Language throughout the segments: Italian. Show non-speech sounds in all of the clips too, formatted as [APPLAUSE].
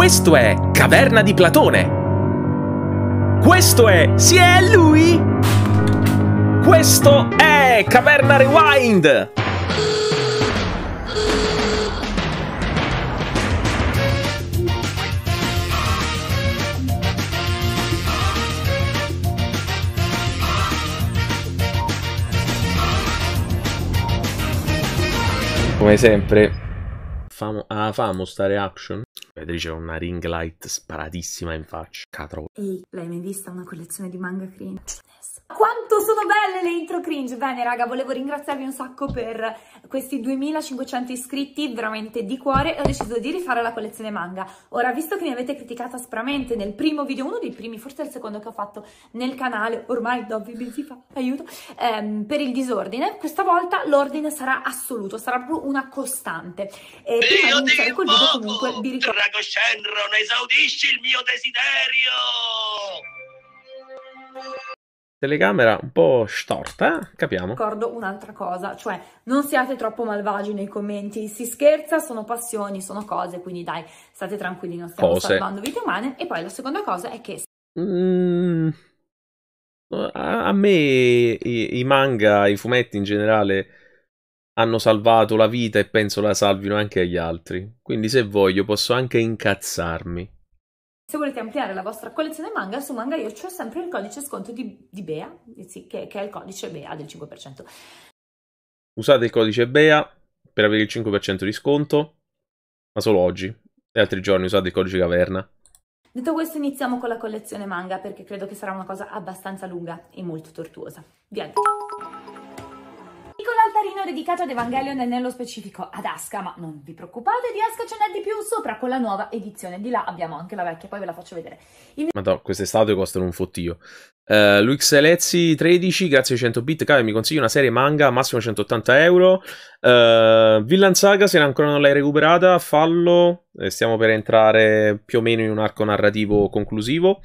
Questo è Caverna di Platone. Questo è... Si è lui! Questo è Caverna Rewind! Come sempre. Famo- ah, famo sta reaction? Editrice con una ring light sparatissima in faccia. Catro. Ehi, l'hai mai vista una collezione di manga cringe? Quanto sono belle le intro cringe! Bene raga, volevo ringraziarvi un sacco per questi 2500 iscritti, veramente di cuore, e ho deciso di rifare la collezione manga. Ora, visto che mi avete criticata aspramente nel primo video, uno dei primi, forse il secondo che ho fatto nel canale, ormai da mesi fa, aiuto, ehm, per il disordine, questa volta l'ordine sarà assoluto, sarà proprio una costante. E prima di iniziare col video comunque vi ricordo... Drago Shenron, esaudisci il mio desiderio! telecamera un po' storta, capiamo. Ricordo un'altra cosa, cioè non siate troppo malvagi nei commenti, si scherza, sono passioni, sono cose, quindi dai, state tranquilli, non stiamo cose. salvando vite umane. E poi la seconda cosa è che... Mm, a, a me i, i, manga, i fumetti in generale hanno salvato la vita e penso la salvino anche agli altri, quindi se voglio posso anche incazzarmi. Se volete ampliare la vostra collezione manga, su manga io ho sempre il codice sconto di, di Bea, eh sì, che, che è il codice Bea del 5%. Usate il codice Bea per avere il 5% di sconto, ma solo oggi. E altri giorni usate il codice Caverna. Detto questo iniziamo con la collezione manga perché credo che sarà una cosa abbastanza lunga e molto tortuosa. Via! addio! altarino dedicato ad Evangelion e nello specifico ad Aska, ma non vi preoccupate, di Aska ce n'è di più sopra con la nuova edizione. Di là abbiamo anche la vecchia, poi ve la faccio vedere. In... Madonna, queste statue costano un fottio. Uh, eh, Luix Lezzi 13, grazie ai 100 bit. Cave, mi consiglio una serie manga, massimo 180 euro. Uh, eh, Villan Saga, se ancora non l'hai recuperata, fallo. Eh, stiamo per entrare più o meno in un arco narrativo conclusivo.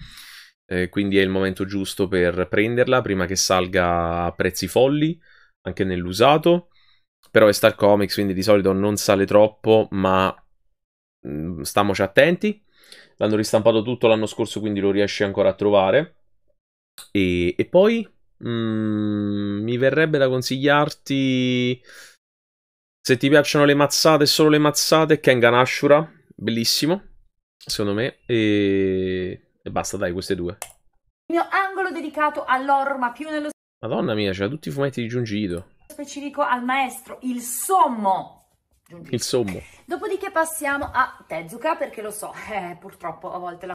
Eh, quindi è il momento giusto per prenderla prima che salga a prezzi folli anche nell'usato, però è Star Comics, quindi di solito non sale troppo, ma mm, stiamoci attenti. L'hanno ristampato tutto l'anno scorso, quindi lo riesci ancora a trovare. E, e poi mh, mm, mi verrebbe da consigliarti, se ti piacciono le mazzate, solo le mazzate, Kengan Ashura, bellissimo, secondo me, e, e basta, dai, queste due. Il mio angolo dedicato all'orma, più nello Madonna mia, c'era tutti i fumetti di Giungito. Specifico al maestro, il sommo il sommo. Dopodiché passiamo a Tezuka perché lo so, eh, purtroppo a volte la...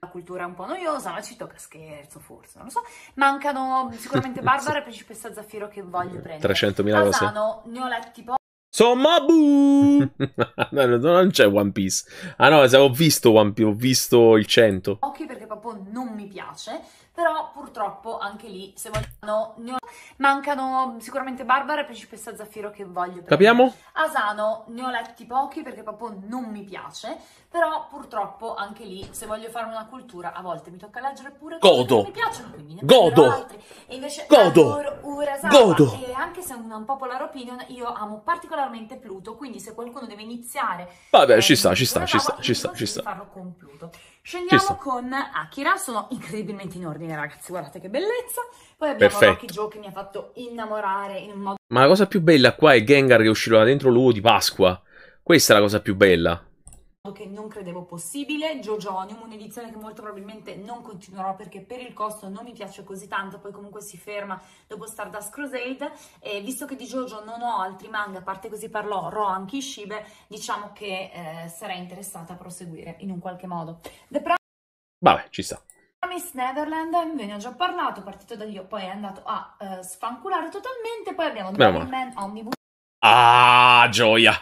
la cultura è un po' noiosa, ma ci tocca scherzo forse, non lo so. Mancano sicuramente [LAUGHS] Barbara e Principessa Zaffiro che voglio prendere. 300.000 cose. Asano, ne ho letti poco. Somma, boo! [LAUGHS] non c'è One Piece. Ah no, ho visto One Piece, ho visto il 100. Occhi perché proprio non mi piace, però purtroppo anche lì, se vogliono, ho... mancano sicuramente Barbara e Principessa Zaffiro che voglio. Capiamo? Asano ne ho letti pochi perché proprio non mi piace, però purtroppo anche lì se voglio fare una cultura a volte mi tocca leggere pure godo mi piacciono quindi ne godo altri. e invece godo godo e anche se è una un popular opinion io amo particolarmente Pluto quindi se qualcuno deve iniziare vabbè ci eh, sta ci sta ci sta ci sta ci sta farlo con Pluto scendiamo con Akira sono incredibilmente in ordine ragazzi guardate che bellezza poi abbiamo Perfetto. Rocky Joe che mi ha fatto innamorare in un modo ma la cosa più bella qua è Gengar che uscirà dentro l'uovo di Pasqua questa è la cosa più bella che non credevo possibile, Jojoonium, un'edizione che molto probabilmente non continuerò perché per il costo non mi piace così tanto, poi comunque si ferma dopo Stardust Crusade e visto che di Jojo non ho altri manga, a parte così parlò Rohan Kishibe, diciamo che eh, sarei interessata a proseguire in un qualche modo. The Vabbè, ci sta. Miss Neverland, ve ne ho già parlato, partito da Dio, poi è andato a uh, sfanculare totalmente, poi abbiamo The Man Omnibus Ah, gioia!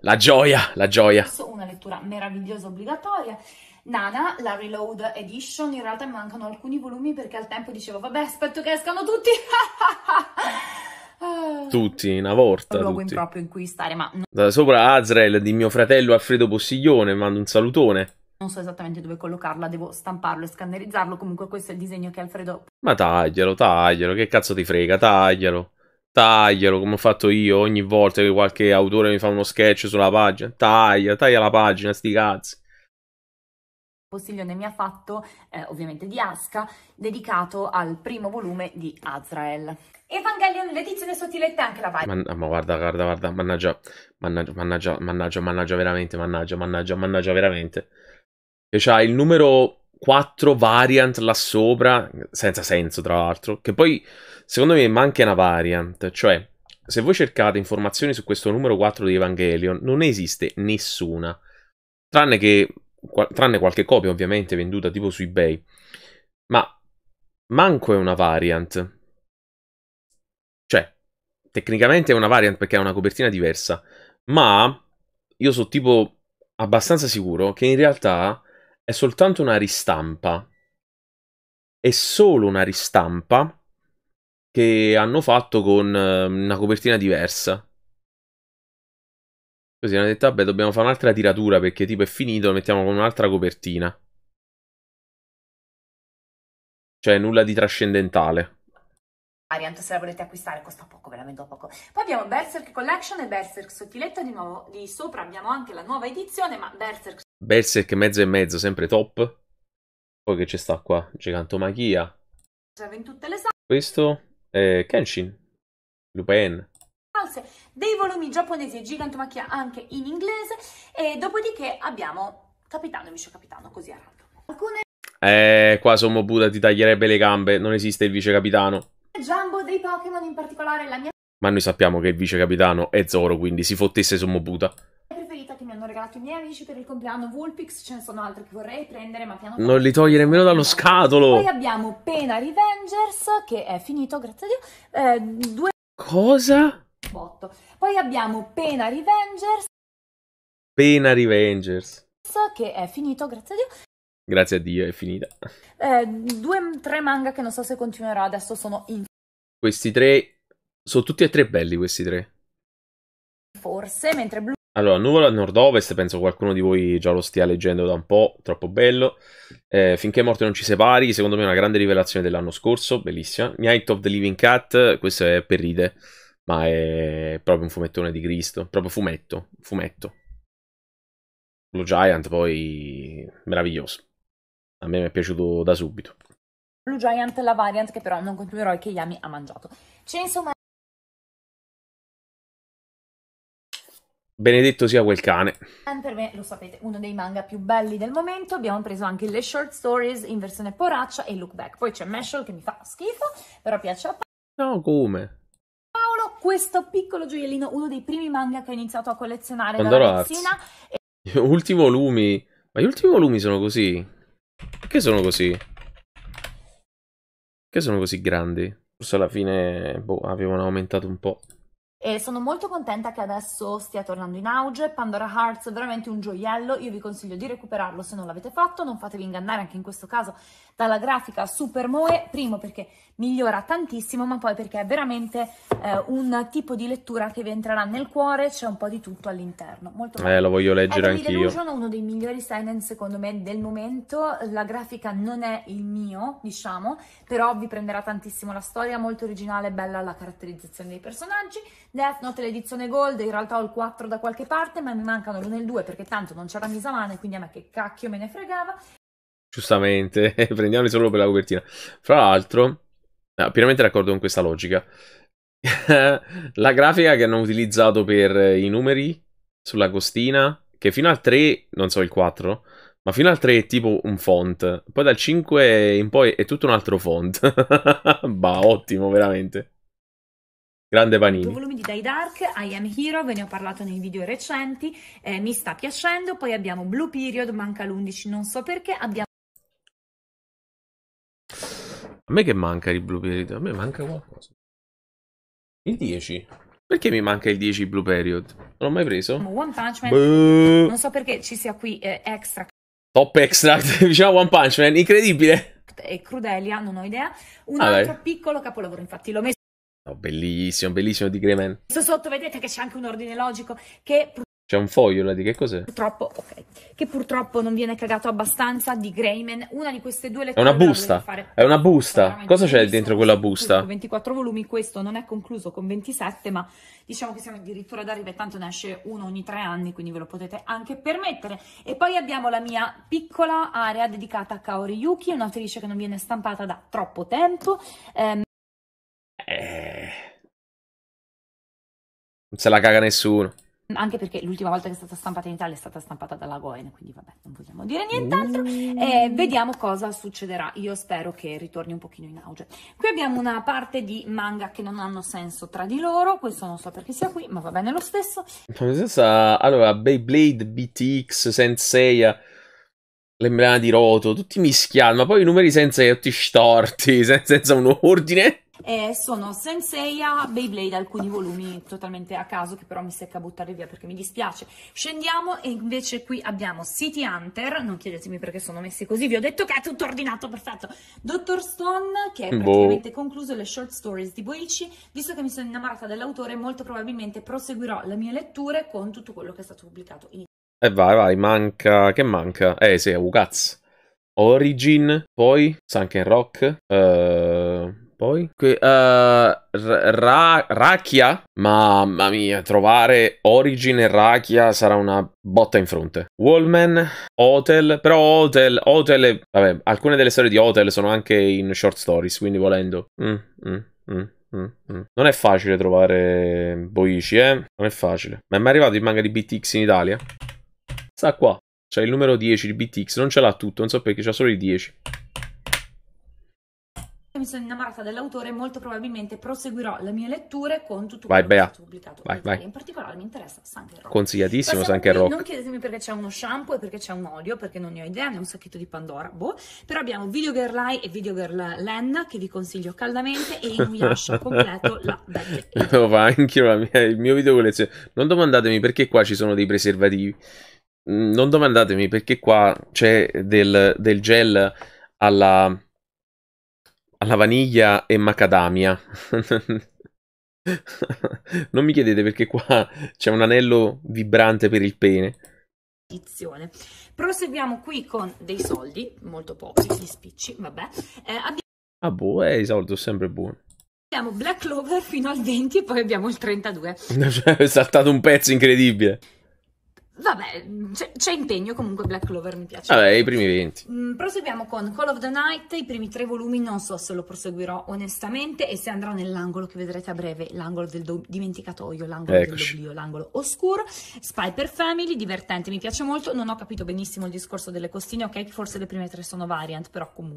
La gioia, la gioia. Una lettura meravigliosa obbligatoria. Nana, la Reload Edition, in realtà mancano alcuni volumi perché al tempo dicevo, vabbè, aspetto che escano tutti. [LAUGHS] Ah. tutti, una volta. Un luogo improprio in cui stare, ma... Non... Da sopra Azrael di mio fratello Alfredo Possiglione, mando un salutone. Non so esattamente dove collocarla, devo stamparlo e scannerizzarlo, comunque questo è il disegno che Alfredo... Ma taglialo, taglialo, che cazzo ti frega, taglialo taglialo come ho fatto io ogni volta che qualche autore mi fa uno sketch sulla pagina. Taglia, taglia la pagina, sti cazzi. Postiglione mi ha fatto, eh, ovviamente di Asca, dedicato al primo volume di Azrael. Evangelion, l'edizione sottiletta anche la pagina. Man- ma guarda, guarda, guarda, mannaggia, mannaggia, mannaggia, mannaggia, mannaggia veramente, mannaggia, mannaggia, mannaggia veramente. E c'ha il numero quattro variant là sopra, senza senso tra l'altro, che poi secondo me manca una variant, cioè se voi cercate informazioni su questo numero 4 di Evangelion non esiste nessuna, tranne, che, tranne qualche copia ovviamente venduta tipo su eBay, ma manco è una variant, cioè tecnicamente è una variant perché ha una copertina diversa, ma io sono tipo abbastanza sicuro che in realtà è soltanto una ristampa. È solo una ristampa che hanno fatto con ehm, una copertina diversa. Così hanno detto, vabbè, dobbiamo fare un'altra tiratura perché tipo è finito, lo mettiamo con un'altra copertina. Cioè, nulla di trascendentale. Variant, se la volete acquistare, costa poco, ve la vendo poco. Poi abbiamo Berserk Collection e Berserk Sottiletto, di nuovo Di sopra abbiamo anche la nuova edizione, ma Berserk Berserk mezzo e mezzo, sempre top. Poi che ci sta qua? Gigantomachia. in tutte le Questo è Kenshin. Lupin. Dei volumi giapponesi Gigantomachia anche in inglese. E dopodiché abbiamo Capitano e Vice Capitano, così a random. Alcune... Eh, qua Sommo Buddha ti taglierebbe le gambe. Non esiste il Vice Capitano. Jumbo dei Pokémon in particolare la mia... Ma noi sappiamo che il Vice Capitano è Zoro, quindi si fottesse Sommo Buddha che mi hanno regalato i miei amici per il compleanno Vulpix, ce ne sono altri che vorrei prendere, ma piano Non li togli nemmeno dallo scatolo! Poi abbiamo Pena Revengers, che è finito, grazie a Dio, eh, due... Cosa? Botto. Poi abbiamo Pena Revengers... Pena Revengers... Che è finito, grazie a Dio, Grazie a Dio, è finita. Eh, due, tre manga che non so se continuerà adesso sono in... Questi tre... Sono tutti e tre belli questi tre. Forse, mentre Blue... Allora, Nuvola Nord-Ovest, penso qualcuno di voi già lo stia leggendo da un po', troppo bello. Eh, Finché morte non ci separi, secondo me è una grande rivelazione dell'anno scorso, bellissima. Night of the Living Cat, questo è per ride, ma è proprio un fumettone di Cristo, proprio fumetto, fumetto. Lo Giant poi meraviglioso. A me mi è piaciuto da subito. Blue Giant, la variant che però non continuerò e che Yami ha mangiato. C'è insomma Benedetto sia quel cane. Per me, lo sapete, uno dei manga più belli del momento. Abbiamo preso anche le short stories in versione poraccia e look back. Poi c'è Meshel che mi fa schifo, però piace a Paolo. No, come? Paolo, questo piccolo gioiellino, uno dei primi manga che ho iniziato a collezionare Quando da ragazzina. E... Ultimi volumi. Ma gli ultimi volumi sono così? Perché sono così? Perché sono così grandi? Forse alla fine, boh, avevano aumentato un po'. E sono molto contenta che adesso stia tornando in auge. Pandora Hearts è veramente un gioiello. Io vi consiglio di recuperarlo se non l'avete fatto. Non fatevi ingannare anche in questo caso dalla grafica Super Moe, primo perché migliora tantissimo, ma poi perché è veramente eh, un tipo di lettura che vi entrerà nel cuore, c'è un po' di tutto all'interno. Molto bello. Eh, lo voglio leggere è anch'io. Illusion, uno dei migliori seinen secondo me del momento, la grafica non è il mio, diciamo, però vi prenderà tantissimo la storia, molto originale, bella la caratterizzazione dei personaggi. Death Note l'edizione Gold, in realtà ho il 4 da qualche parte, ma mi mancano l'1 e il 2 perché tanto non c'era Misamane, quindi a me che cacchio me ne fregava. Giustamente, [LAUGHS] prendiamoli solo per la copertina. Fra l'altro, no, ah, pienamente d'accordo con questa logica. [LAUGHS] la grafica che hanno utilizzato per eh, i numeri sulla costina, che fino al 3, non so il 4, ma fino al 3 è tipo un font, poi dal 5 in poi è tutto un altro font. [LAUGHS] bah, ottimo, veramente. Grande panino. I volumi di Die Dark, I Am Hero, ve ne ho parlato nei video recenti, eh, mi sta piacendo, poi abbiamo Blue Period, manca l'11, non so perché, abbiamo... A me che manca di Blue Period? A me manca qualcosa. Il 10. Perché mi manca il 10 Blue Period? Non l'ho mai preso? One Punch Man. Beh. Non so perché ci sia qui eh, extra. Top extract, [LAUGHS] diciamo One Punch Man, incredibile. E Crudelia, non ho idea. Un ah, altro piccolo capolavoro, infatti l'ho messo. No, bellissimo, bellissimo di Greyman. Sotto vedete che c'è anche un ordine logico che c'è un foglio là di che cos'è? Purtroppo, ok. Che purtroppo non viene cagato abbastanza di Greyman. Una di queste due letture... È una busta. È una busta. Cosa c'è dentro quella busta? 24 volumi, questo non è concluso con 27, ma diciamo che siamo addirittura ad arrivare, tanto ne esce uno ogni tre anni, quindi ve lo potete anche permettere. E poi abbiamo la mia piccola area dedicata a Kaori Yuki, un'autrice che non viene stampata da troppo tempo. Ehm... Eh... Non se la caga nessuno anche perché l'ultima volta che è stata stampata in Italia è stata stampata dalla Goen, quindi vabbè, non vogliamo dire nient'altro. Mm. Eh, vediamo cosa succederà. Io spero che ritorni un pochino in auge. Qui abbiamo una parte di manga che non hanno senso tra di loro, questo non so perché sia qui, ma va bene lo stesso. Allora, Beyblade BTX Senseiya l'emblema di Roto, tutti mischiati, ma poi i numeri senza tutti storti, [LAUGHS] senza un ordine. Eh, sono Senseiya, Beyblade, alcuni volumi totalmente a caso che però mi secca buttare via perché mi dispiace. Scendiamo e invece qui abbiamo City Hunter, non chiedetemi perché sono messi così, vi ho detto che è tutto ordinato, perfetto. Dr. Stone, che è boh. praticamente boh. concluso le short stories di Boichi, visto che mi sono innamorata dell'autore molto probabilmente proseguirò le mie letture con tutto quello che è stato pubblicato in e eh vai, vai, manca... Che manca? Eh sì, Ugaz. Origin, poi Sunken Rock, uh, poi que, uh, Ra- Rakia. Mamma mia, trovare Origin e Rakia sarà una botta in fronte. Wallman, Hotel, però Hotel, Hotel, è... vabbè, alcune delle storie di Hotel sono anche in short stories, quindi volendo. mm. Mm, mm. mm, mm. Non è facile trovare Boici, eh? Non è facile. Ma è mai arrivato il manga di BTX in Italia? Sta qua. Cioè il numero 10 di BTX. Non ce l'ha tutto, non so perché, c'ha solo il 10. Mi sono innamorata dell'autore e molto probabilmente proseguirò le mie letture con tutto vai, quello Bea. che è pubblicato. Vai, vai. In particolare mi interessa Sunken Rock. Consigliatissimo Sunken Rock. Non chiedetemi perché c'è uno shampoo e perché c'è un olio, perché non ne ho idea, ne ho un sacchetto di Pandora, boh. Però abbiamo Video Girl Eye e Video Girl Len che vi consiglio caldamente e lascio completo la Belle. Lo fa anche mia, il mio video collezione. Non domandatemi perché qua ci sono dei preservativi. Mm, non domandatemi perché qua c'è del, del gel alla, alla vaniglia e macadamia. [LAUGHS] non mi chiedete perché qua c'è un anello vibrante per il pene. Proseguiamo qui con dei soldi, molto pochi, gli spicci, vabbè. Eh, abbiamo... Ah boh, eh, i soldi sono sempre buoni. Abbiamo Black Clover fino al 20 e poi abbiamo il 32. [LAUGHS] è saltato un pezzo incredibile. Vabbè, mm, c'è, c'è, impegno comunque Black Clover mi piace. Vabbè, i primi 20. Mm, proseguiamo con Call of the Night, i primi tre volumi, non so se lo proseguirò onestamente e se andrò nell'angolo che vedrete a breve, l'angolo del do- dimenticatoio, l'angolo Eccoci. dell'oblio, l'angolo oscuro. Spy per Family, divertente, mi piace molto, non ho capito benissimo il discorso delle costine, ok, forse le prime tre sono variant, però comunque.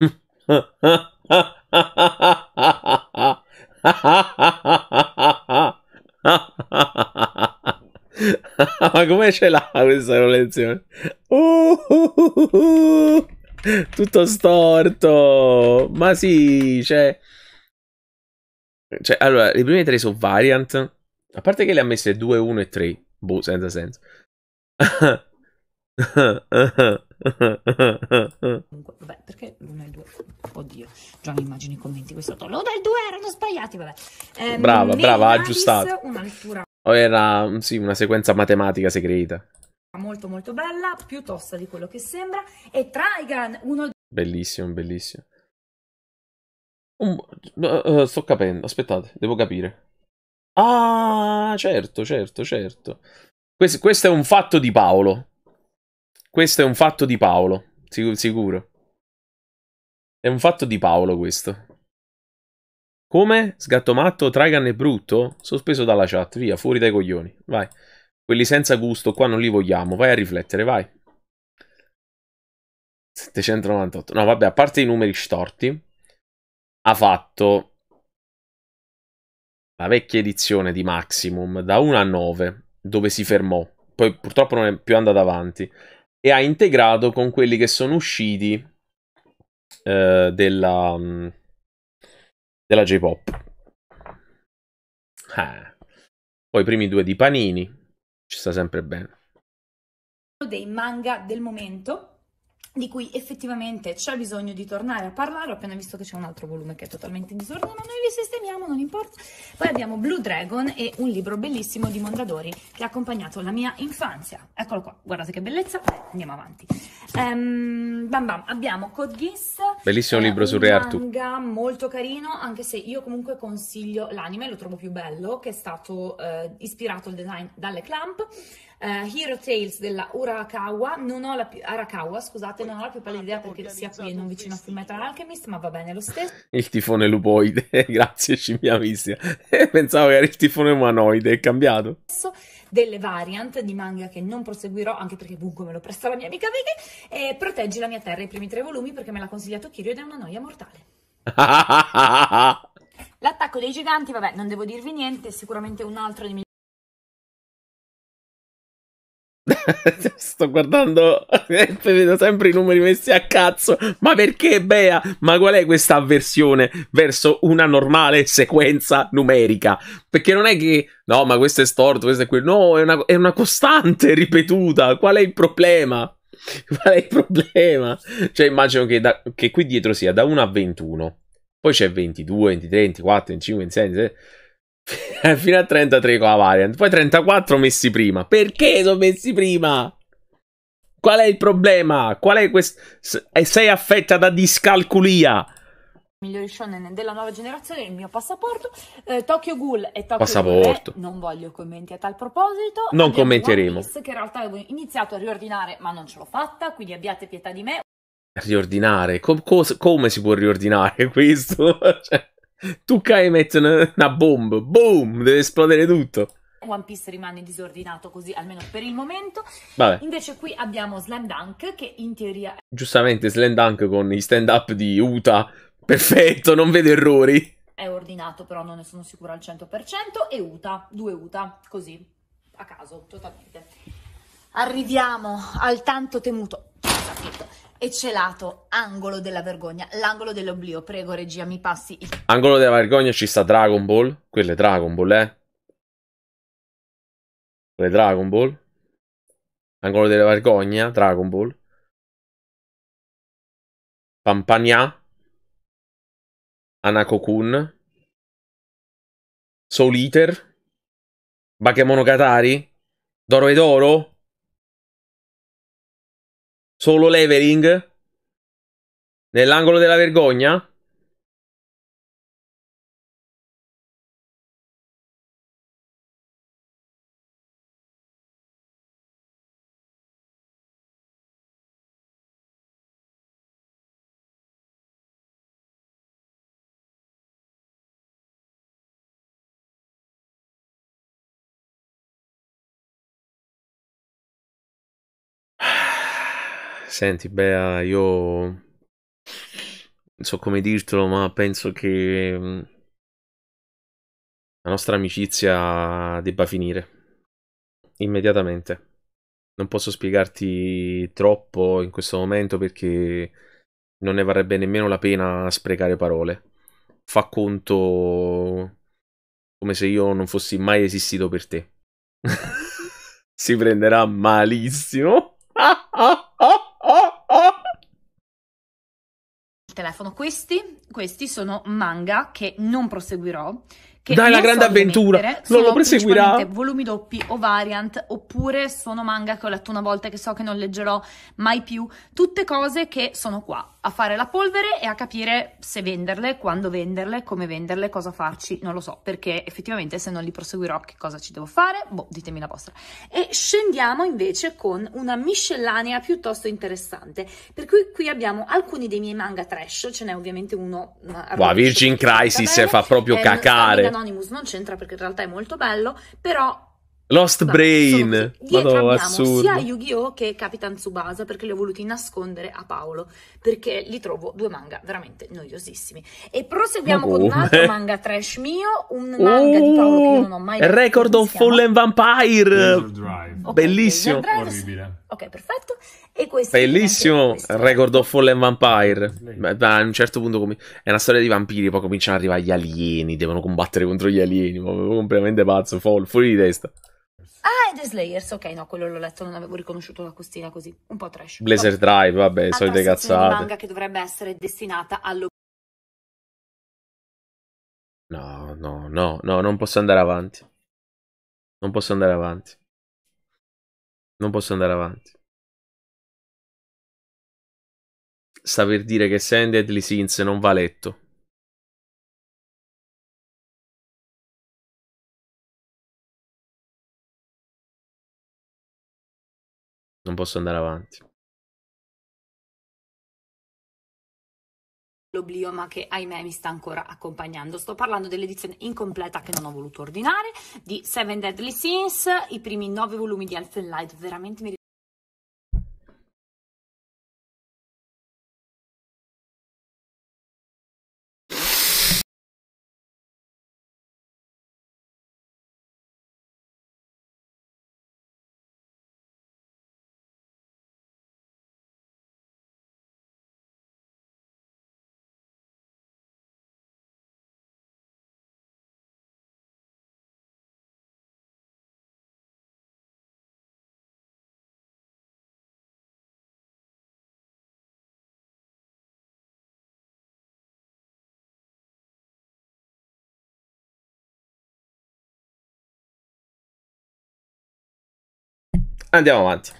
[LAUGHS] [LAUGHS] Ma come ce l'ha questa collezione? Uh, uh, uh, tutto storto. Ma sì, cioè... Cioè, allora, le prime tre sono variant. A parte che le ha messe 2, 1 e 3. Boh, senza senso. vabbè, perché non è il 2? Oddio, già mi immagino i commenti. Questo tono del 2 erano sbagliati. Vabbè. Eh, brava, brava, ha aggiustato. Una lettura o era mm, sì, una sequenza matematica segreta. Molto molto bella, più tosta di quello che sembra. E Trigun, uno... Bellissimo, bellissimo. Un... Uh, sto capendo, aspettate, devo capire. Ah, certo, certo, certo. Questo, questo, è un fatto di Paolo. Questo è un fatto di Paolo, sicuro. È un fatto di Paolo questo. Come? Sgatto matto, Trigan è brutto? Sospeso dalla chat, via, fuori dai coglioni, vai. Quelli senza gusto qua non li vogliamo, vai a riflettere, vai. 798. No, vabbè, a parte i numeri storti, ha fatto la vecchia edizione di Maximum da 1 a 9, dove si fermò, poi purtroppo non è più andata avanti, e ha integrato con quelli che sono usciti eh, della, della J-pop. Ah. Poi i primi due di Panini, ci sta sempre bene. Uno Dei manga del momento di cui effettivamente c'è bisogno di tornare a parlare, ho appena visto che c'è un altro volume che è totalmente in disordine, ma noi li sistemiamo, non importa. Poi abbiamo Blue Dragon e un libro bellissimo di Mondadori che ha accompagnato la mia infanzia. Eccolo qua, guardate che bellezza, Beh, andiamo avanti. Um, bam bam, abbiamo Code Geass, bellissimo eh, libro su Re Artù. molto carino, anche se io comunque consiglio l'anime, lo trovo più bello, che è stato uh, ispirato al design dalle Clamp uh, Hero Tales della Urakawa, non ho la più, Arakawa, scusate, non ho la più pallida idea perché sia qui e non vicino a Fullmetal Alchemist, ma va bene lo stesso. [LAUGHS] Il tifone lupoide, [LAUGHS] grazie scimmia mistica. [LAUGHS] Pensavo che era il tifone umanoide, è cambiato. Delle variant di manga che non proseguirò, anche perché comunque me lo presta la mia amica Vicky, e Proteggi la mia terra, i primi tre volumi, perché me l'ha consigliato Kirio ed è una noia mortale. L'attacco dei giganti, vabbè, non devo dirvi niente, è sicuramente un altro dei miei [LAUGHS] Sto guardando, [LAUGHS] eh, vedo sempre i numeri messi a cazzo. Ma perché, Bea? Ma qual è questa avversione verso una normale sequenza numerica? Perché non è che, no, ma questo è storto, questo è quello. No, è una, è una costante ripetuta. Qual è il problema? [LAUGHS] Qual è il problema? Cioè, immagino che, da, che qui dietro sia da 1 a 21. Poi c'è 22, 23, 24, 25, 26, 27. [LAUGHS] Fino a 33 con la variant. Poi 34 messi prima. Perché sono messi prima? Qual è il problema? Qual è questo? Sei affetta da discalculia migliori shonen della nuova generazione, il mio passaporto, eh, Tokyo Ghoul e Tokyo passaporto. Ghoul, eh, non voglio commenti a tal proposito. Non Abbiamo commenteremo. Piece, che in realtà avevo iniziato a riordinare, ma non ce l'ho fatta, quindi abbiate pietà di me. Riordinare? Com- come si può riordinare [LAUGHS] questo? [LAUGHS] cioè... Tu cai e metti una, una bomba, boom, deve esplodere tutto. One Piece rimane disordinato così almeno per il momento. Vabbè. Invece qui abbiamo Slam Dunk che in teoria... Giustamente Slam Dunk con i stand up di Uta, perfetto, non vedo errori. È ordinato però non ne sono sicuro al 100% e Uta, due Uta, così, a caso, totalmente. Arriviamo al tanto temuto... Sapete, e celato angolo della vergogna, l'angolo dell'oblio. Prego, regia, mi passi il. Angolo della vergogna ci sta Dragon Ball. Quelle Dragon Ball, eh? Quello Dragon Ball. Angolo della vergogna, Dragon Ball. Pampania. Anakokun. Soul Eater. Bakemonogatari. Doro e d'oro. Solo leveling? Nell'angolo della vergogna? Senti, Bea, io non so come dirtelo, ma penso che mm, la nostra amicizia debba finire immediatamente. Non posso spiegarti troppo in questo momento perché non ne varrebbe nemmeno la pena sprecare parole. Fa conto come se io non fossi mai esistito per te. [LAUGHS] si prenderà malissimo. telefono. Questi, questi sono manga che non proseguirò dai, la grande so avventura. non lo proseguirà. Volumi doppi o variant, oppure sono manga che ho letto una volta e che so che non leggerò mai più. Tutte cose che sono qua a fare la polvere e a capire se venderle, quando venderle, come venderle, cosa farci, non lo so, perché effettivamente se non li proseguirò che cosa ci devo fare? Boh, ditemi la vostra. E scendiamo invece con una miscellanea piuttosto interessante, per cui qui abbiamo alcuni dei miei manga trash, ce n'è ovviamente uno... Wow, Virgin Crisis fa proprio cacare. Anonymous non c'entra perché in realtà è molto bello, però Lost Brain, Madonna, assurdo. sia Yu-Gi-Oh! che Capitan Tsubasa perché li ho voluti nascondere a Paolo perché li trovo due manga veramente noiosissimi. E proseguiamo con un altro manga trash mio, un manga oh, di Paolo che io non ho mai visto. Record of Fallen Vampire, Drive. Okay, Bellissimo, Drive. orribile. Ok, perfetto. E questo Bellissimo Record of Fallen Vampire. Beh, a un certo punto com- è una storia di vampiri, poi cominciano ad arrivare gli alieni, devono combattere contro gli alieni, ma completamente pazzo, fu- fuori di testa. Ah, è The Slayers, ok, no, quello l'ho letto, non avevo riconosciuto la costina così, un po' trash. Blazer Drive, vabbè, solite cazzate. Una manga che dovrebbe essere destinata allo No, no, no, no, non posso andare avanti. Non posso andare avanti. Non posso andare avanti. Sta per dire che Sam Deadly Sins non va letto. Non posso andare avanti. l'oblio ma che ahimè mi sta ancora accompagnando sto parlando dell'edizione incompleta che non ho voluto ordinare di Seven Deadly Sins i primi nove volumi di and Light veramente mi Andiamo avanti.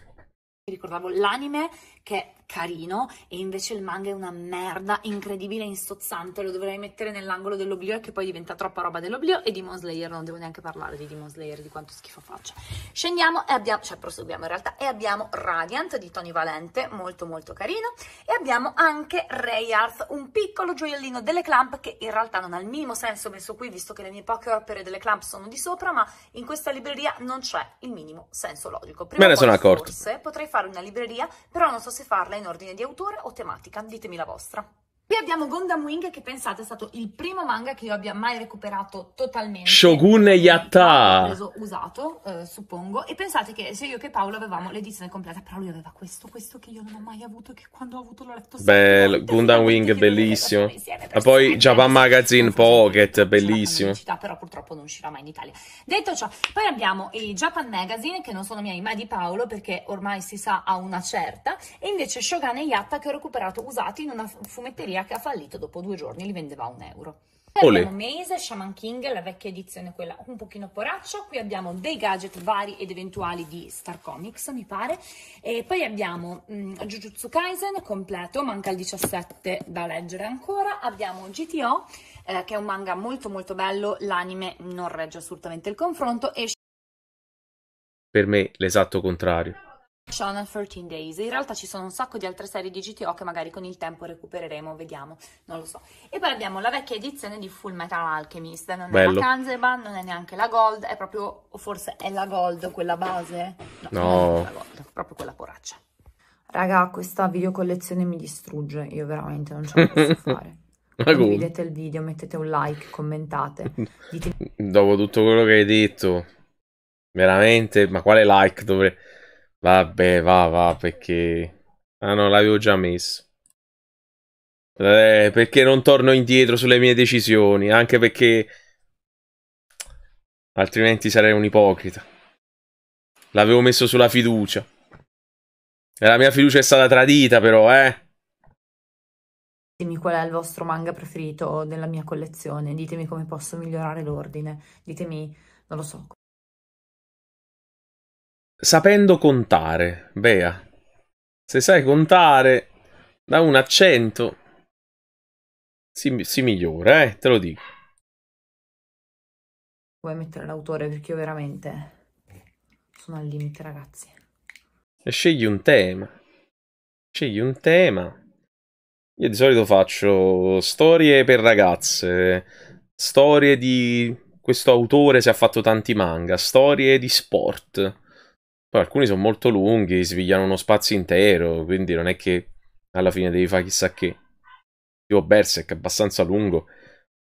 ricordavo l'anime che è carino e invece il manga è una merda incredibile, insozzante, lo dovrei mettere nell'angolo dell'oblio che poi diventa troppa roba dell'oblio e Demon Slayer, non devo neanche parlare di Demon Slayer, di quanto schifo faccia. Scendiamo e abbiamo, cioè proseguiamo in realtà, e abbiamo Radiant di Tony Valente, molto molto carino, e abbiamo anche Ray Arth, un piccolo gioiellino delle Clamp che in realtà non ha il minimo senso messo qui, visto che le mie poche opere delle Clamp sono di sopra, ma in questa libreria non c'è il minimo senso logico. Prima Me ne sono accorto. Forse potrei fare una libreria, però non so se farla in ordine di autore o tematica, ditemi la vostra. Qui abbiamo Gundam Wing che pensate è stato il primo manga che io abbia mai recuperato totalmente. Shogun e Yatta! Preso usato, eh, suppongo. E pensate che sia io che Paolo avevamo l'edizione completa, però lui aveva questo, questo che io non ho mai avuto che quando ho avuto l'ho letto Bello, Gundam Wing bellissimo. Ma poi Japan Magazine Pocket, bellissimo. Città, però purtroppo non uscirà mai in Italia. Detto ciò, poi abbiamo i Japan Magazine che non sono miei ma di Paolo perché ormai si sa a una certa e invece Shogun e Yatta che ho recuperato usati in una fumetteria libreria che ha fallito dopo due giorni, li vendeva a un euro. Qui abbiamo Maze, Shaman King, la vecchia edizione, quella un pochino poraccia. Qui abbiamo dei gadget vari ed eventuali di Star Comics, mi pare. E poi abbiamo mh, mm, Jujutsu Kaisen completo, manca il 17 da leggere ancora. Abbiamo GTO, eh, che è un manga molto molto bello, l'anime non regge assolutamente il confronto. E... Per me l'esatto contrario. Shonen 13 Days. In realtà ci sono un sacco di altre serie di GTO che magari con il tempo recupereremo, vediamo, non lo so. E poi abbiamo la vecchia edizione di Full Metal Alchemist, non Bello. è la Kanzeban, non è neanche la Gold, è proprio, o forse è la Gold quella base? No, no. È Gold, proprio quella poraccia. Raga, questa videocollezione mi distrugge, io veramente non ce la posso fare. Condividete il video, mettete un like, commentate. [LAUGHS] Dite... Dopo tutto quello che hai detto, veramente, ma quale like dovrei... Vabbè, va, va, perché... Ah no, l'avevo già messo. Eh, perché non torno indietro sulle mie decisioni, anche perché... Altrimenti sarei un ipocrita. L'avevo messo sulla fiducia. E la mia fiducia è stata tradita, però, eh. Ditemi qual è il vostro manga preferito della mia collezione, ditemi come posso migliorare l'ordine, ditemi, non lo so, sapendo contare, Bea. Se sai contare da un accento si, si migliora, eh, te lo dico. Vuoi mettere l'autore perché io veramente sono al limite, ragazzi. E scegli un tema. Scegli un tema. Io di solito faccio storie per ragazze, storie di questo autore se ha fatto tanti manga, storie di sport poi alcuni sono molto lunghi, svigliano uno spazio intero, quindi non è che alla fine devi fare chissà che. Tipo Berserk, abbastanza lungo,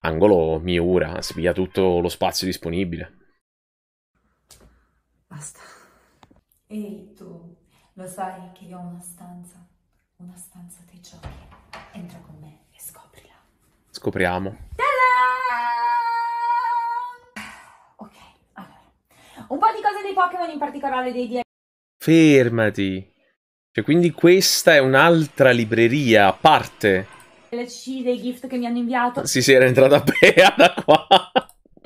angolo Miura, si piglia tutto lo spazio disponibile. Basta. Ehi tu, lo sai che io ho una stanza, una stanza dei giochi. Entra con me e scoprila. Scopriamo. Ta-da! un po' di cose dei Pokémon, in particolare dei DLC. Fermati. Cioè, quindi questa è un'altra libreria a parte. DLC dei gift che mi hanno inviato. Sì, sì, era entrata [LAUGHS] Bea da qua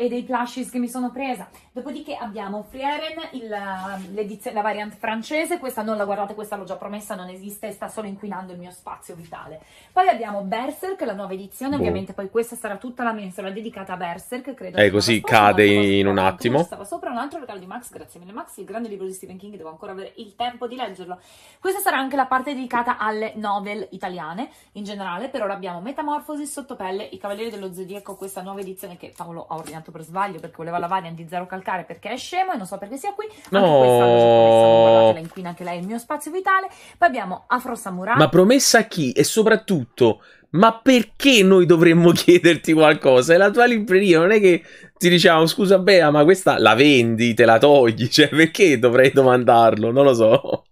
e dei plushies che mi sono presa. Dopodiché abbiamo Frieren, il, um, la variante francese, questa non la guardate, questa l'ho già promessa, non esiste, sta solo inquinando il mio spazio vitale. Poi abbiamo Berserk, la nuova edizione, boh. ovviamente poi questa sarà tutta la mensola dedicata a Berserk, credo. Eh, così cade in, in un attimo. stava sopra un altro regalo di Max, grazie mille Max, il grande libro di Stephen King, devo ancora avere il tempo di leggerlo. Questa sarà anche la parte dedicata alle novel italiane in generale, per ora abbiamo Metamorfosi, Sottopelle, I Cavalieri dello Zodiaco, questa nuova edizione che Paolo ha ordinato per sbaglio perché voleva lavare anti-zero calcare perché è scemo e non so perché sia qui. Anche no. la c'è promessa, non guardatela, inquina anche lei il mio spazio vitale. Poi abbiamo Afro Samurai. Ma promessa a chi? E soprattutto, ma perché noi dovremmo [LAUGHS] chiederti qualcosa? È la tua libreria, non è che ti diciamo scusa Bea, ma questa la vendi, te la togli, [LAUGHS] cioè perché dovrei domandarlo? Non lo so.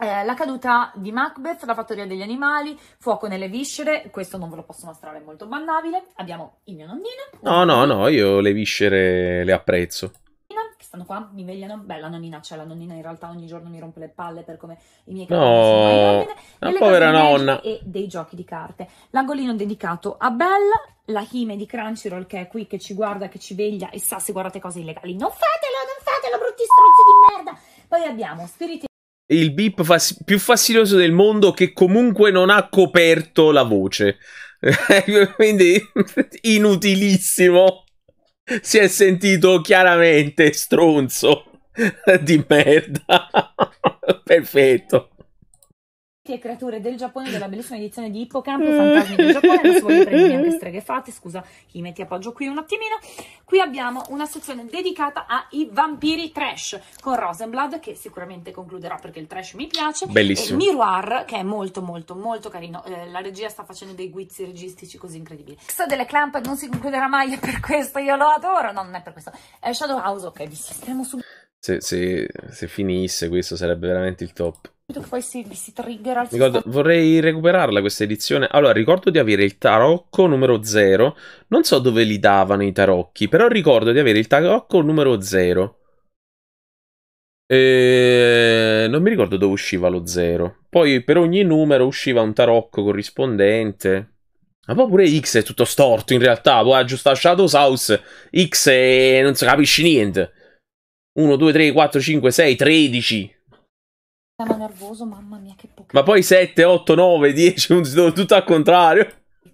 Eh, la caduta di Macbeth, la fattoria degli animali, fuoco nelle viscere, questo non ve lo posso mostrare, è molto bannabile. Abbiamo il mio nonnino. No, no, no, io le viscere le apprezzo. Che stanno qua, mi vegliano. Beh, la nonnina c'è, cioè, la nonnina in realtà ogni giorno mi rompe le palle per come i miei capelli sono in povera nonna. E dei giochi di carte. L'angolino dedicato a Bella, la Hime di Crunchyroll che è qui, che ci guarda, che ci veglia e sa se guardate cose illegali. Non fatelo, non fatelo, brutti struzzi di merda! Poi abbiamo Spiriti il beep fas- più fastidioso del mondo che comunque non ha coperto la voce. [LAUGHS] Quindi [LAUGHS] inutilissimo. Si è sentito chiaramente stronzo [LAUGHS] di merda. Perfetto. Fumetti e creature del Giappone della bellissima edizione di Ippocampo mm. Fantasmi del Giappone. Adesso voglio prendermi [LAUGHS] anche streghe fate. Scusa, li metti appoggio qui un attimino. Qui abbiamo una sezione dedicata ai vampiri trash con Rosenblood, che sicuramente concluderò perché il trash mi piace. Bellissimo. E Miroir, che è molto, molto, molto carino. Eh, la regia sta facendo dei guizzi registici così incredibili. Questa delle Clamp non si concluderà mai, è per questo io lo adoro. No, non è per questo. È Shadow House, ok, vi sistemo subito. Se, se, se finisse questo sarebbe veramente il top che poi si, si triggera al ricordo, Vorrei recuperarla questa edizione. Allora, ricordo di avere il tarocco numero 0. Non so dove li davano i tarocchi, però ricordo di avere il tarocco numero 0. E... Ehm, non mi ricordo dove usciva lo 0. Poi per ogni numero usciva un tarocco corrispondente. Ma poi pure X è tutto storto in realtà. Poi ha giusto Shadow House. X è... non si capisce niente. 1, 2, 3, 4, 5, 6, 13 nervoso, mamma mia, che poca. Ma poi 7, 8, 9, 10, 11, tutto al contrario.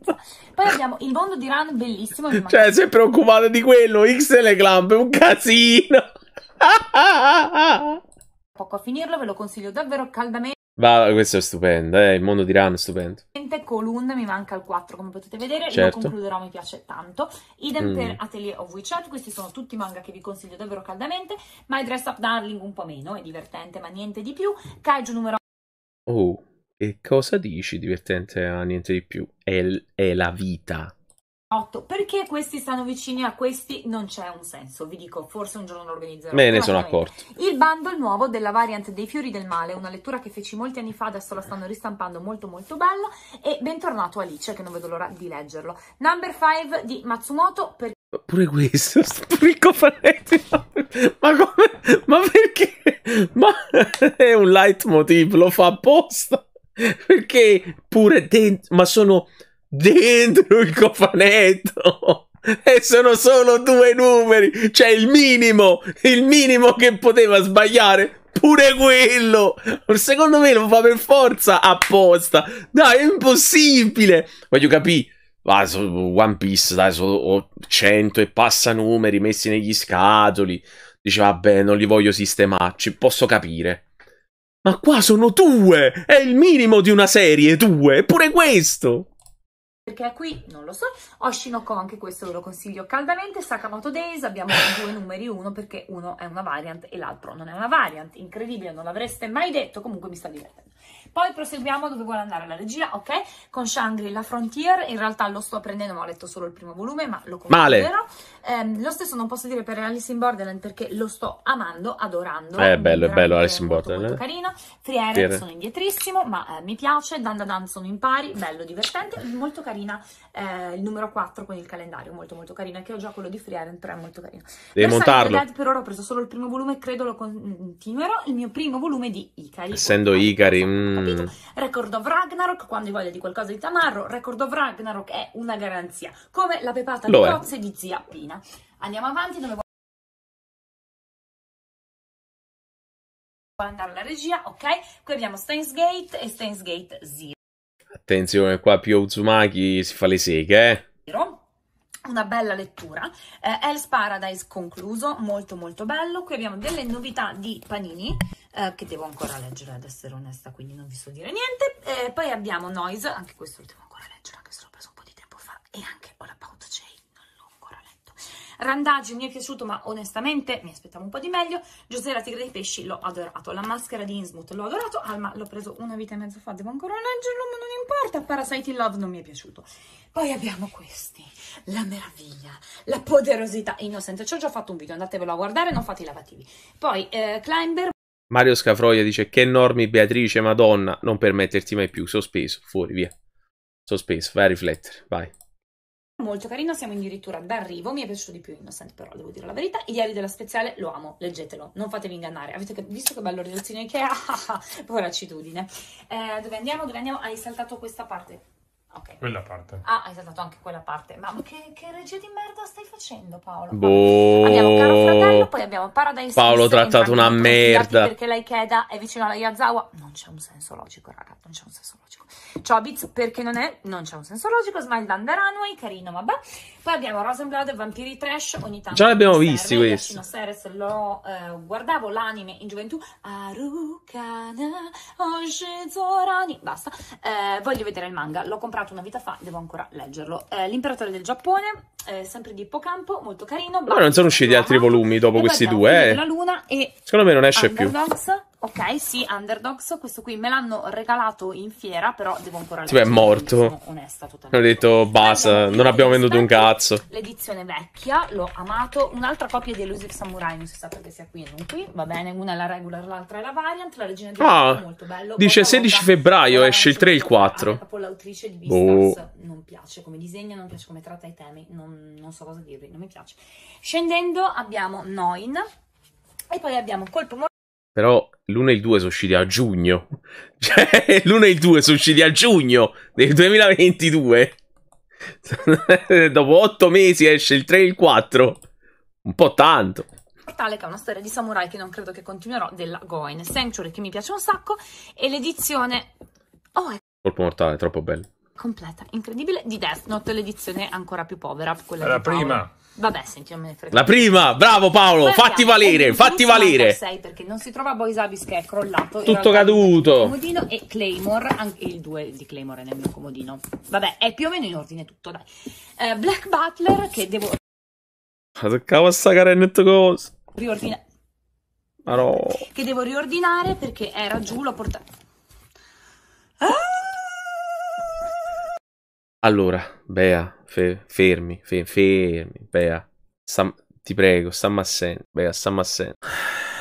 [LAUGHS] Poi abbiamo il mondo di Run, bellissimo. Cioè, si è preoccupato di quello. XL Clamp è un casino. [LAUGHS] Poco a finirlo, ve lo consiglio davvero caldamente. Va, questo è stupendo, eh? il mondo di Run è stupendo. Column mi manca il 4 come potete vedere, certo. lo concluderò, mi piace tanto. Idem mm. per Atelier of WeChat, questi sono tutti manga che vi consiglio davvero caldamente. My Dress Up Darling un po' meno, è divertente ma niente di più. Kaiju numero... Oh, e cosa dici divertente ma niente di più? È, è la vita. 8. Perché questi stanno vicini a questi non c'è un senso, vi dico, forse un giorno lo organizzerò. Me ne sono accorto. Il bundle nuovo della variant dei fiori del male, una lettura che feci molti anni fa, adesso la stanno ristampando molto molto bella e bentornato Alice che non vedo l'ora di leggerlo. Number 5 di Matsumoto per... Pure questo, ricco Fanetti, ma come? Ma perché? Ma è un leitmotiv, lo fa apposta. Perché pure dentro, ma sono dentro il cofanetto. E sono solo due numeri, cioè il minimo, il minimo che poteva sbagliare pure quello. Secondo me lo fa per forza apposta. Dai, è impossibile. Voglio capire. One Piece, dai, sono 100 e passa numeri messi negli scatoli. Dice, vabbè, non li voglio sistemarci, posso capire. Ma qua sono due! È il minimo di una serie, due! Eppure questo! perché qui, non lo so, Oshinoko anche questo ve lo consiglio caldamente, Sakamoto Days abbiamo [LAUGHS] due numeri, uno perché uno è una variant e l'altro non è una variant, incredibile, non l'avreste mai detto, comunque mi sta divertendo. Poi proseguiamo dove vuole andare la regia, ok? Con Shangri-La Frontier, in realtà lo sto prendendo, ma ho letto solo il primo volume, ma lo considero. Eh, lo stesso non posso dire per Alice in Borderland perché lo sto amando, adorando. è eh, bello, è bello Alice in Borderland. Molto, molto eh. carino. Free Air sono indietrissimo, ma eh, mi piace. Dandadan sono in pari, bello, divertente, molto carina. Eh, il numero 4 con il calendario, molto molto carino. Che ho già quello di Free Air, però è molto carino. Devi montarlo. Dead, per ora ho preso solo il primo volume, credo lo continuerò. Il mio primo volume di Icari. Essendo Icari, mh, mm, capito? Mm. Record of Ragnarok, quando hai voglia di qualcosa di tamarro, Record of Ragnarok è una garanzia, come la pepata di cozze di zia Pina. Andiamo avanti, dove può andare la regia, ok? Qui abbiamo Steins Gate e Steins Gate Zero. Attenzione, qua più Uzumaki si fa le seghe, eh? una bella lettura. Eh, Hell's Paradise concluso, molto molto bello. Qui abbiamo delle novità di Panini. Eh, che devo ancora leggere ad essere onesta quindi non vi so dire niente eh, poi abbiamo Noise anche questo lo devo ancora leggere anche se l'ho preso un po' di tempo fa e anche All About Jane non l'ho ancora letto Randaggi mi è piaciuto ma onestamente mi aspettavo un po' di meglio Giuseppe la Tigre dei Pesci l'ho adorato La Maschera di Innsmouth l'ho adorato Alma l'ho preso una vita e mezzo fa devo ancora leggerlo ma non importa Parasite in Love non mi è piaciuto poi abbiamo questi, la meraviglia, la poderosità innocente. Ci ho già fatto un video, andatevelo a guardare, non fate i lavativi. Poi eh, Climber, Mario Scafroia dice che normi Beatrice, madonna, non permetterti mai più, sospeso, fuori, via. Sospeso, vai a riflettere, vai. Molto carino, siamo addirittura d'arrivo, mi è piaciuto di più Innocent però, devo dire la verità. I diari della speziale lo amo, leggetelo, non fatevi ingannare. Avete visto che bello relazione che [LAUGHS] ha? Poracitudine. Eh, dove andiamo? Dove andiamo? Hai saltato questa parte. Okay. Quella parte. Ah, hai saltato anche quella parte. Ma che, che regia di merda stai facendo, Paolo? Boh. Abbiamo Caro Fratello, poi abbiamo Paradise Paolo ha trattato una merda. Perché lei Keda è vicino alla Yazawa. Non c'è un senso logico, raga. Non c'è un senso logico. Chobits, perché non è? Non c'è un senso logico. Smile Down Runway, carino, vabbè. Poi abbiamo Rosenblood e Vampiri Trash. Ogni tanto. Già l'abbiamo visti questi. Seres lo eh, guardavo l'anime in gioventù. Arukana Oshizorani. Basta. Eh, voglio vedere il manga. L'ho comprato comprato una vita fa, devo ancora leggerlo. Eh, L'imperatore del Giappone, eh, sempre di Ippocampo, molto carino. Ma non sono usciti altri volumi dopo questi due. Eh. Luna e Secondo me non esce più. Ok, sì, Underdogs, questo qui me l'hanno regalato in fiera, però devo ancora leggere. Sì, è morto. Onesta, totalmente. Ho detto basta, non abbiamo venduto un cazzo. L'edizione vecchia, l'ho amato. Un'altra copia di Elusive Samurai, non si sa perché sia qui e non qui. Va bene, una è la regular, l'altra è la variant. La regina di ah, è molto bello. Dice Volta 16 febbraio, esce il 3 e il 4. La l'autrice di Beastars oh. non piace come disegna, non piace come tratta i temi, non, non so cosa dirvi, non mi piace. Scendendo abbiamo Noin e poi abbiamo Colpo Mortale. Però l'1 e il 2 sono usciti a giugno. [LAUGHS] Cioè, l'1 e il 2 sono usciti a giugno del 2022. [LAUGHS] Dopo 8 mesi esce il 3 e il 4. Un po' tanto portale che è una storia di samurai che non credo che continuerò della Goen Sanctuary che mi piace un sacco e l'edizione oh è colpo mortale troppo bello. completa incredibile di Death Note l'edizione ancora più povera quella la prima Vabbè, senti, non me ne frega. La prima, bravo Paolo, Guarda, fatti valere, fatti valere. 6 perché non si trova Boisabis che è crollato. Tutto caduto. Comodino e Claymore, anche il 2 di Claymore è nel mio comodino. Vabbè, è più o meno in ordine tutto, dai. Eh, Black Butler che devo Attaccavo a sacare in cosa. Riordina... Che devo riordinare perché era giù, l'ho portato. Ah! Allora, Bea, fe- fermi, fe- fermi, Bea. Sam- ti prego, stamma assente, Bea, stamma assente.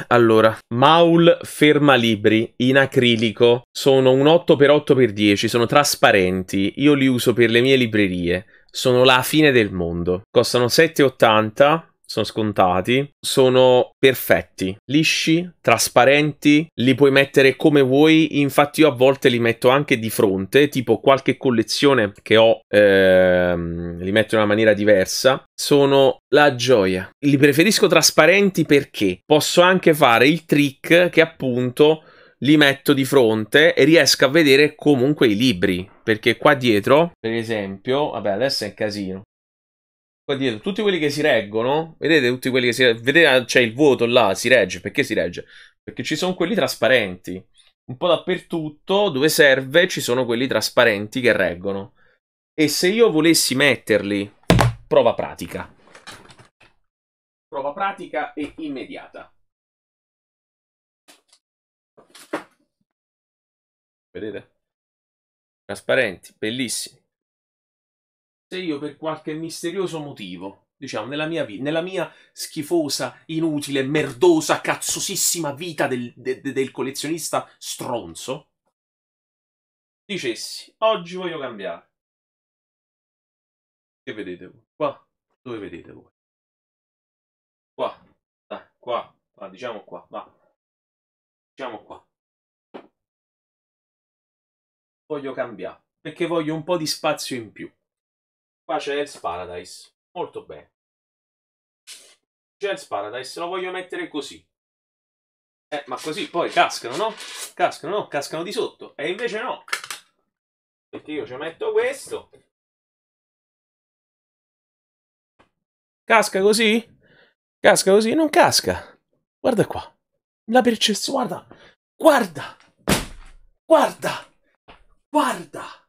Allora, Maul fermalibri in acrilico sono un 8x8x10, sono trasparenti, io li uso per le mie librerie, sono la fine del mondo. Costano 7,80 sono scontati, sono perfetti, lisci, trasparenti, li puoi mettere come vuoi, infatti io a volte li metto anche di fronte, tipo qualche collezione che ho, ehm, li metto in una maniera diversa, sono la gioia. Li preferisco trasparenti perché posso anche fare il trick che appunto li metto di fronte e riesco a vedere comunque i libri. Perché qua dietro, per esempio, vabbè, adesso è casino. Qua dietro, tutti quelli che si reggono, vedete tutti quelli che si vedete ah, c'è il vuoto là, si regge, perché si regge? Perché ci sono quelli trasparenti. Un po' dappertutto, dove serve, ci sono quelli trasparenti che reggono. E se io volessi metterli, prova pratica. Prova pratica e immediata. Vedete? Trasparenti, bellissimi se io per qualche misterioso motivo, diciamo, nella mia, vi- nella mia schifosa, inutile, merdosa, cazzosissima vita del, de- del collezionista stronzo, dicessi, oggi voglio cambiare. Che vedete voi? Qua, dove vedete voi? Qua, dai, qua, va, ah, diciamo qua, va. Diciamo qua. Voglio cambiare, perché voglio un po' di spazio in più. Qua c'è Hell's Paradise. Molto bene. C'è Hell's Paradise, lo voglio mettere così. Eh, ma così poi cascano, no? Cascano, no? Cascano di sotto. E invece no. Perché io ci metto questo. Casca così? Casca così? Non casca. Guarda qua. La percezione. Guarda. Guarda. Guarda. Guarda.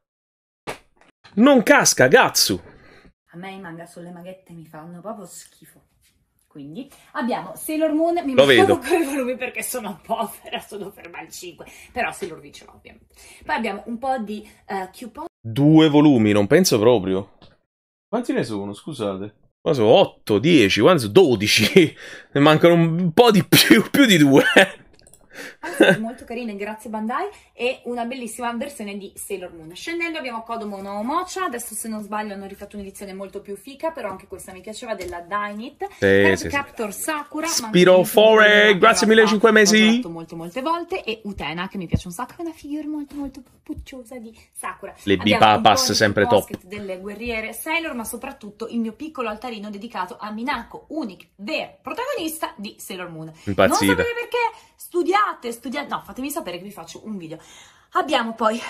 Non casca, Gatsu! A me i manga sulle maghette mi fanno proprio schifo. Quindi abbiamo Sailor Moon, mi Lo vedo con i volumi perché sono povera, sono ferma al 5, però Sailor Moon ce l'ho ovviamente. Poi abbiamo un po' di uh, eh, Q-Pop. Due volumi, non penso proprio. Quanti ne sono, scusate? Quanto sono? 8, 10, quanti sono? 12. Ne mancano un po' di più, più di due. Anzi, ah, molto carine, grazie Bandai, e una bellissima versione di Sailor Moon. Scendendo abbiamo Kodomo no Mocha, adesso se non sbaglio hanno rifatto un'edizione molto più fica, però anche questa mi piaceva, della Dainit sì, sì, Captor sì. Sakura, Spirofore, grazie mille 5 mesi! L'ho molto molte volte, e Utena, che mi piace un sacco, è una figure molto molto pucciosa di Sakura. Le Bipapas, sempre top. delle guerriere Sailor, ma soprattutto il mio piccolo altarino dedicato a Minako, unica, vero protagonista di Sailor Moon. Impazzita. Non sapete perché studiate, studiate, no, fatemi sapere che vi faccio un video. Abbiamo poi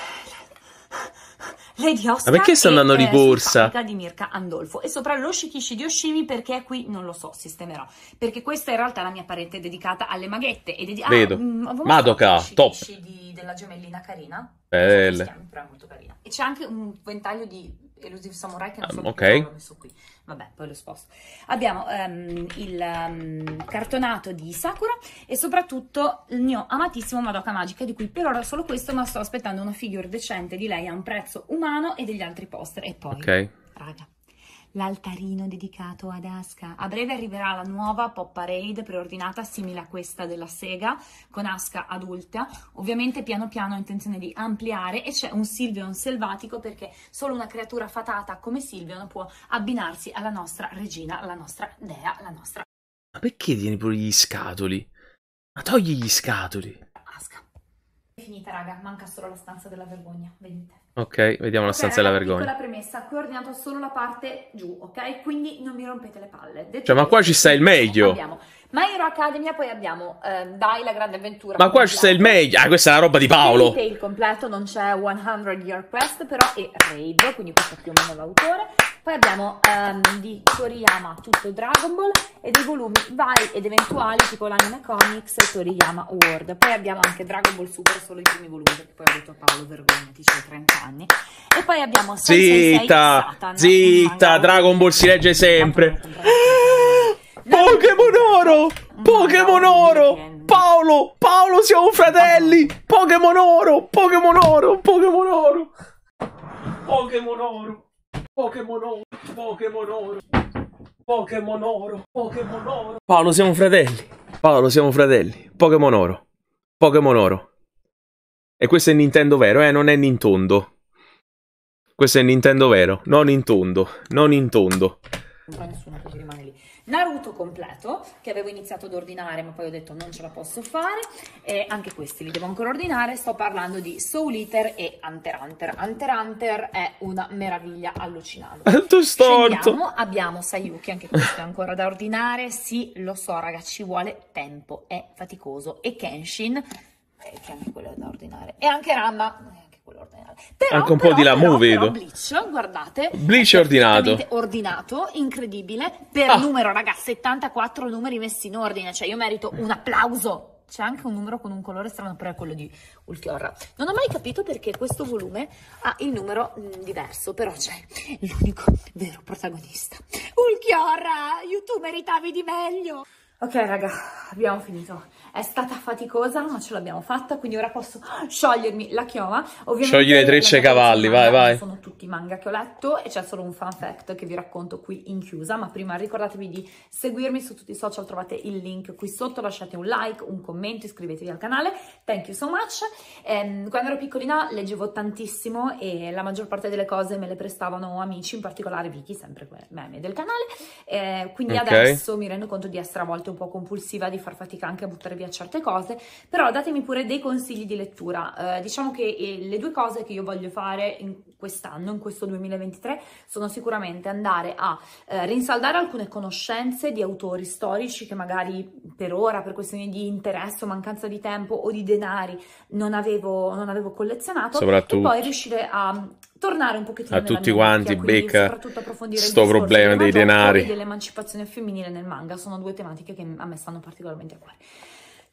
Lady Oscar. Ma perché sta andando eh, di borsa? La di Mirka Andolfo. E sopra lo shikishi di Oshimi perché qui non lo so, sistemerò. Perché questa è in realtà la mia parente dedicata alle maghette. E dedi- ah, Vedo. Ah, Madoka, top. Di, della gemellina carina. Bella. So chiama, molto carina. E c'è anche un ventaglio di Elusive Samurai che non ah, so um, okay. l'ho messo qui. Vabbè, poi lo sposto. Abbiamo um, il um, cartonato di Sakura e soprattutto il mio amatissimo Madoka Magica, di cui per ora solo questo, ma sto aspettando una figure decente di lei a un prezzo umano e degli altri poster. E poi, okay. raga, l'altarino dedicato ad Aska. A breve arriverà la nuova Pop Parade preordinata simile a questa della Sega con Aska adulta. Ovviamente piano piano ho intenzione di ampliare e c'è un Silvion selvatico perché solo una creatura fatata come Silvion può abbinarsi alla nostra regina, alla nostra dea, la nostra... Ma perché tieni pure gli scatoli? Ma togli gli scatoli! Aska. È finita raga, manca solo la stanza della vergogna, venite. Ok, vediamo la stanza della vergogna. La premessa, qui ho ordinato solo la parte giù, ok? Quindi non mi rompete le palle. Detto cioè, ma qua ci sta il meglio. Abbiamo My Hero Academia, poi abbiamo eh, Dai, la grande avventura. Ma qua c'è sei il meglio. Ah, questa è la roba di Paolo. Fairy Tail completo, non c'è 100 Year Quest, però è Raid, quindi questo è più o meno l'autore. Poi abbiamo um, di Toriyama tutto Dragon Ball e dei volumi vari ed eventuali tipo l'anime comics e Toriyama World. Poi abbiamo anche Dragon Ball Super, solo i primi volumi, perché poi ha detto Paolo vergognati, c'è 30 anni. E poi abbiamo Zitta, Satan, zitta, Dragon Ball si legge sempre. Pokémon! oro! Pokémon oro! Paolo! Paolo, siamo fratelli! Pokémon oro! Pokémon oro! Pokémon oro! Pokémon oro! Pokémon oro! Pokémon oro! Pokémon oro! Pokémon oro! Paolo, siamo fratelli! Paolo, siamo fratelli! Pokémon oro! Pokémon oro! E questo è Nintendo vero, eh? Non è Nintendo. Questo è Nintendo vero, non Nintondo, non Nintondo. Non fa nessuno che rimane lì. Naruto completo, che avevo iniziato ad ordinare, ma poi ho detto non ce la posso fare, e anche questi li devo ancora ordinare. Sto parlando di Soul Eater e Hunter Hunter. Hunter Hunter è una meraviglia allucinante. [LAUGHS] tu storto! Scendiamo, abbiamo Sayuki, anche questo è ancora da ordinare. Sì, lo so, ragazzi, ci vuole tempo, è faticoso. E Kenshin, eh, che anche quello è da ordinare. E anche Ranma quello ordinato. Però, Anche un però, po' di lamu vedo. Bleach, guardate. Bleach è ordinato. Ordinato, incredibile. Per ah. numero, raga, 74 numeri messi in ordine. Cioè, io merito un applauso c'è anche un numero con un colore strano, però è quello di Ulchiorra. Non ho mai capito perché questo volume ha il numero mm, diverso, però c'è l'unico vero protagonista. Ulchiorra, io tu meritavi di meglio! Ok raga, abbiamo finito. È stata faticosa, ma ce l'abbiamo fatta, quindi ora posso sciogliermi la chioma. Ovviamente Sciogliere trecce e cavalli, vai, vai. Sono tutti i manga che ho letto e c'è solo un fun fact che vi racconto qui in chiusa, ma prima ricordatevi di seguirmi su tutti i social, trovate il link qui sotto, lasciate un like, un commento, iscrivetevi al canale. Thank you so much. Ehm, quando ero piccolina leggevo tantissimo e la maggior parte delle cose me le prestavano amici, in particolare Vicky, sempre meme del canale. Ehm, quindi okay. adesso mi rendo conto di essere a volte volte un po' compulsiva di far fatica anche a buttare via certe cose, però datemi pure dei consigli di lettura. Eh, diciamo che eh, le due cose che io voglio fare in quest'anno, in questo 2023, sono sicuramente andare a eh, rinsaldare alcune conoscenze di autori storici che magari per ora, per questioni di interesse o mancanza di tempo o di denari, non avevo, non avevo collezionato e poi riuscire a tornare un pochettino a tutti quanti becca sto problema dei denari dell'emancipazione femminile nel manga sono due tematiche che a me stanno particolarmente a cuore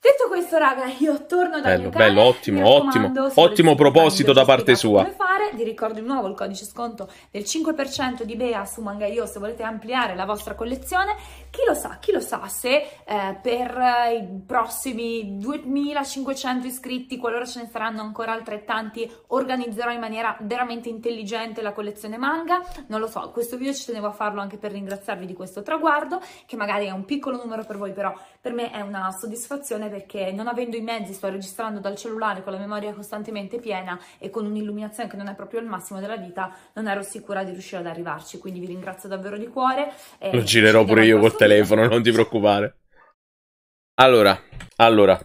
Detto questo, raga, io torno da bello, Bello, ottimo, ottimo. Ottimo proposito da parte sua. Come fare? Vi ricordo di nuovo il codice sconto del 5% di Bea su Manga Io se volete ampliare la vostra collezione. Chi lo sa, chi lo sa se eh, per i prossimi 2500 iscritti, qualora ce ne saranno ancora altrettanti, organizzerò in maniera veramente intelligente la collezione manga. Non lo so, questo video ci tenevo a farlo anche per ringraziarvi di questo traguardo, che magari è un piccolo numero per voi, però per me è una soddisfazione perché non avendo i mezzi sto registrando dal cellulare con la memoria costantemente piena e con un'illuminazione che non è proprio il massimo della vita, non ero sicura di riuscire ad arrivarci, quindi vi ringrazio davvero di cuore. Lo girerò pure io col telefono, non ti preoccupare. Allora, allora,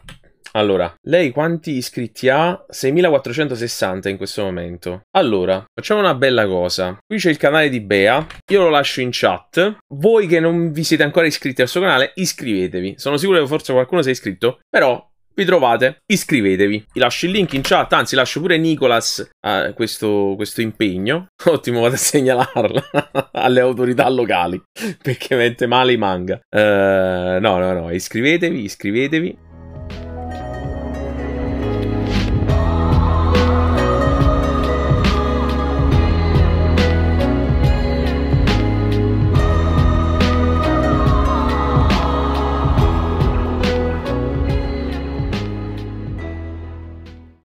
allora, lei quanti iscritti ha? 6460 in questo momento. Allora, facciamo una bella cosa. Qui c'è il canale di Bea, io lo lascio in chat. Voi che non vi siete ancora iscritti al suo canale, iscrivetevi. Sono sicuro che forse qualcuno si è iscritto, però vi trovate, iscrivetevi. Vi lascio il link in chat, anzi lascio pure Nicolas eh, questo, questo, impegno. [LAUGHS] Ottimo, vado a segnalarla [LAUGHS] alle autorità locali, perché mette male i manga. Uh, no, no, no, iscrivetevi, iscrivetevi.